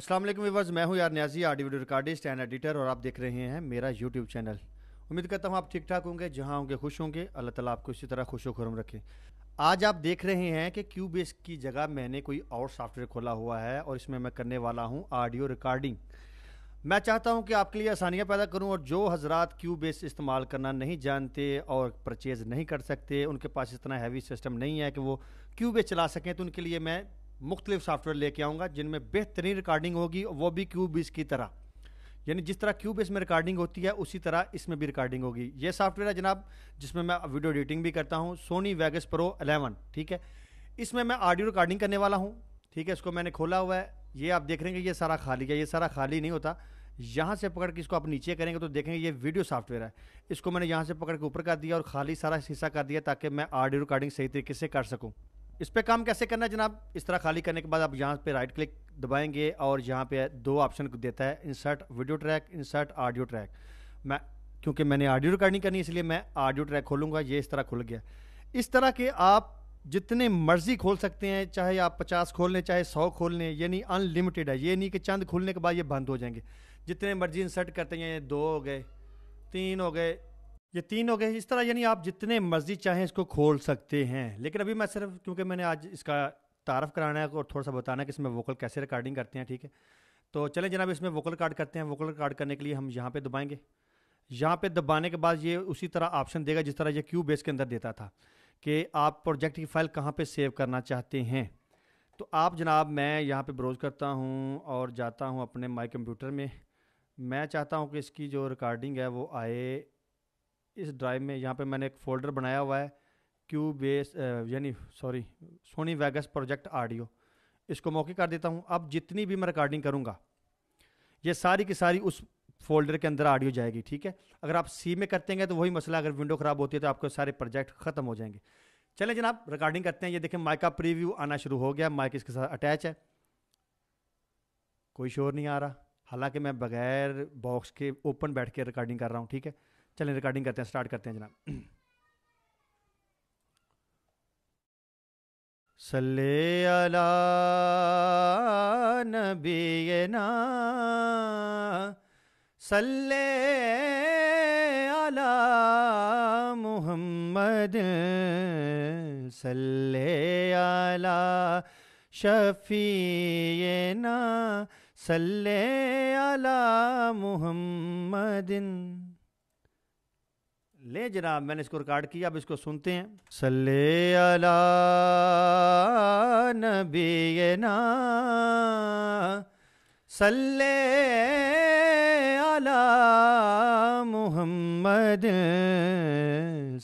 Aslam viewers मैं हूं यार न्याजी आर्डी वीडियो रिकॉर्डिस्ट एंड एडिटर और आप देख रहे हैं मेरा यूट्यूब चैनल उम्मीद करता हूं आप ठीक ठाक होंगे जहां होंगे खुश होंगे अल्लाह ताला आपको इसी तरह खुश खुरम रखे आज आप देख रहे हैं कि क्यूबेस की जगह मैंने कोई और सॉफ्टवेयर खोला हुआ है और इसमें मैं करने वाला हूँ ऑडियो रिकॉर्डिंग मैं चाहता हूँ कि आपके लिए आसानियाँ पैदा करूँ और जो हज़रा क्यू बेस इस्तेमाल करना नहीं जानते और परचेज़ नहीं कर सकते उनके पास इतना हैवी सिस्टम नहीं है कि वो क्यू बेस चला सकें तो उनके लिए मैं मुख्तलिफ सॉफ्टवेयर लेके आऊँगा जिनमें बेहतरीन रिकॉर्डिंग होगी वो भी क्यूबिस की तरह यानी जिस तरह क्यूब में रिकॉर्डिंग होती है उसी तरह इसमें भी रिकॉर्डिंग होगी ये सॉफ्टवेयर है जनाब जिसमें मैं वीडियो एडिटिंग भी करता हूँ सोनी वेगस प्रो एलेवन ठीक है इसमें मैं ऑडियो रिकॉर्डिंग करने वाला हूँ ठीक है इसको मैंने खोला हुआ है ये आप देख रहे हैं कि ये सारा खाली है ये सारा खाली नहीं होता यहाँ से पकड़ के इसको आप नीचे करेंगे तो देखेंगे ये वीडियो सॉफ्टवेयर है इसको मैंने यहाँ से पकड़ के ऊपर कर दिया और खाली सारा हिस्सा कर दिया ताकि मैं ऑडियो रिकॉर्डिंग सही तरीके से कर सकूँ इस पे काम कैसे करना है जनाब इस तरह खाली करने के बाद आप यहाँ पे राइट क्लिक दबाएंगे और यहाँ पे दो ऑप्शन देता है insert video track insert audio track मैं क्योंकि मैंने ऑडियो रिकॉर्डिंग करनी इसलिए मैं ऑडियो ट्रैक खोलूँगा ये इस तरह खुल गया इस तरह के आप जितने मर्जी खोल सकते हैं चाहे आप पचास खोल लें चाहे सौ खोल लें ये नहीं अनलिमिटेड है ये नहीं कि चंद खुलने के बाद ये बंद हो जाएंगे जितने मर्जी इंसर्ट करते हैं दो हो गए तीन हो गए ये तीन हो गए इस तरह यानी आप जितने मर्जी चाहें इसको खोल सकते हैं लेकिन अभी मैं सिर्फ क्योंकि मैंने आज इसका तारफ़ कराना है और थोड़ा सा बताना है कि इसमें वोकल कैसे रिकॉर्डिंग करते हैं ठीक है तो चलें जनाब इसमें वोकल कार्ड करते हैं वोकल कार्ड करने के लिए हम यहाँ पे दबाएंगे यहाँ पे दबाने के बाद ये उसी तरह ऑप्शन देगा जिस तरह ये क्यू बेस के अंदर देता था कि आप प्रोजेक्ट की फ़ाइल कहाँ पे सेव करना चाहते हैं तो आप जनाब मैं यहाँ पे ब्रोज़ करता हूँ और जाता हूँ अपने माई कंप्यूटर में मैं चाहता हूँ कि इसकी जो रिकॉर्डिंग है वो आए इस ड्राइव में यहाँ पे मैंने एक फ़ोल्डर बनाया हुआ है क्यू बेस यानी sorry Sony Vegas project audio इसको मौके कर देता हूँ अब जितनी भी मैं रिकॉर्डिंग करूँगा ये सारी की सारी उस फोल्डर के अंदर ऑडियो जाएगी ठीक है अगर आप सी में करते हैं तो वही मसला अगर विंडो ख़राब होती है तो आपके सारे प्रोजेक्ट ख़त्म हो जाएंगे चलें जनाब रिकॉर्डिंग करते हैं ये देखें माइक का प्रीव्यू आना शुरू हो गया माइक इसके साथ अटैच है कोई शोर नहीं आ रहा हालांकि मैं बगैर बॉक्स के ओपन बैठ के रिकॉर्डिंग कर रहा हूँ ठीक है चलें रिकॉर्डिंग करते हैं स्टार्ट करते हैं जनाब सल्ले अला नबीना सल्ले अला मुहम्मद सल्ले अला शफीना सल्ले अला मुहम्मदिन ले जनाब मैंने इसको रिकॉर्ड किया अब इसको सुनते हैं सल्ले अला नबीना सल्ले अला मोहम्मद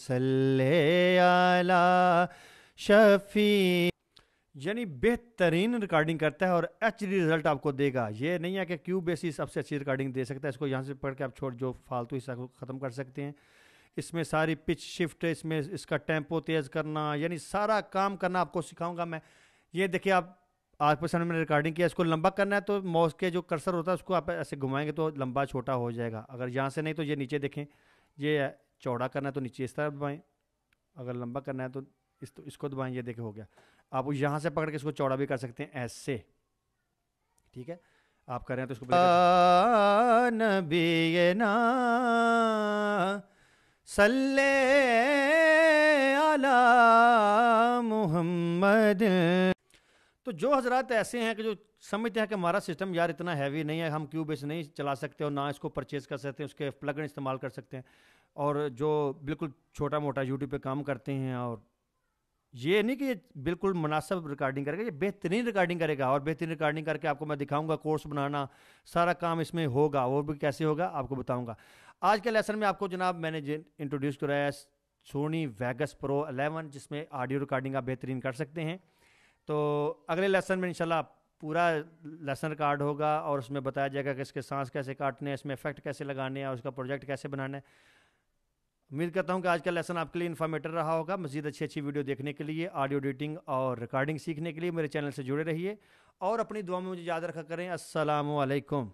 सल्ले अला शफी यानी बेहतरीन रिकॉर्डिंग करता है और एच डी रिजल्ट आपको देगा ये नहीं है कि क्यू बेसिस सबसे अच्छी रिकॉर्डिंग दे सकता है इसको यहाँ से पढ़ के आप छोड़ जो फालतू हिस्सा को ख़त्म कर सकते हैं इसमें सारी पिच शिफ्ट इसमें इसका टेम्पो तेज़ करना यानी सारा काम करना आपको सिखाऊंगा मैं ये देखिए आप आज पर मैंने रिकॉर्डिंग किया इसको लंबा करना है तो माउस के जो कर्सर होता है उसको आप ऐसे घुमाएंगे तो लंबा छोटा हो जाएगा अगर यहाँ से नहीं तो ये नीचे देखें ये चौड़ा करना है तो नीचे इस तरह दबाएँ अगर लंबा करना है तो इस तो इसको दबाएँ ये देखें हो गया आप यहाँ से पकड़ के इसको चौड़ा भी कर सकते हैं ऐसे ठीक है आप कर रहे हैं तो इसको नबी ना सल्ले आला मोहम्मद तो जो हजरत ऐसे हैं कि जो समझते हैं कि हमारा सिस्टम यार इतना हैवी नहीं है हम क्यूब बेस नहीं चला सकते और ना इसको परचेज़ कर सकते हैं उसके प्लगन इस्तेमाल कर सकते हैं और जो बिल्कुल छोटा मोटा यूट्यूब पे काम करते हैं और ये नहीं कि ये बिल्कुल मुनासब रिकॉर्डिंग करेगा ये बेहतरीन रिकॉर्डिंग करेगा और बेहतरीन रिकॉर्डिंग करके आपको मैं दिखाऊंगा कोर्स बनाना सारा काम इसमें होगा वो भी कैसे होगा आपको बताऊंगा आज के लेसन में आपको जनाब मैंने इंट्रोड्यूस कराया सोनी वेगस प्रो अलेवन जिसमें ऑडियो रिकॉर्डिंग आप बेहतरीन कर सकते हैं तो अगले लेसन में इंशाल्लाह पूरा लेसन रिकॉर्ड होगा और उसमें बताया जाएगा कि इसके सांस कैसे काटने हैं इसमें इफेक्ट कैसे लगाने हैं उसका प्रोजेक्ट कैसे बनाना है उम्मीद करता हूँ कि आज का लेसन आपके लिए इन्फॉर्मेटिव रहा होगा मजीद अच्छी अच्छी वीडियो देखने के लिए ऑडियो एडिटिंग और रिकॉर्डिंग सीखने के लिए मेरे चैनल से जुड़े रहिए और अपनी दुआ में मुझे याद रखा करें असलकम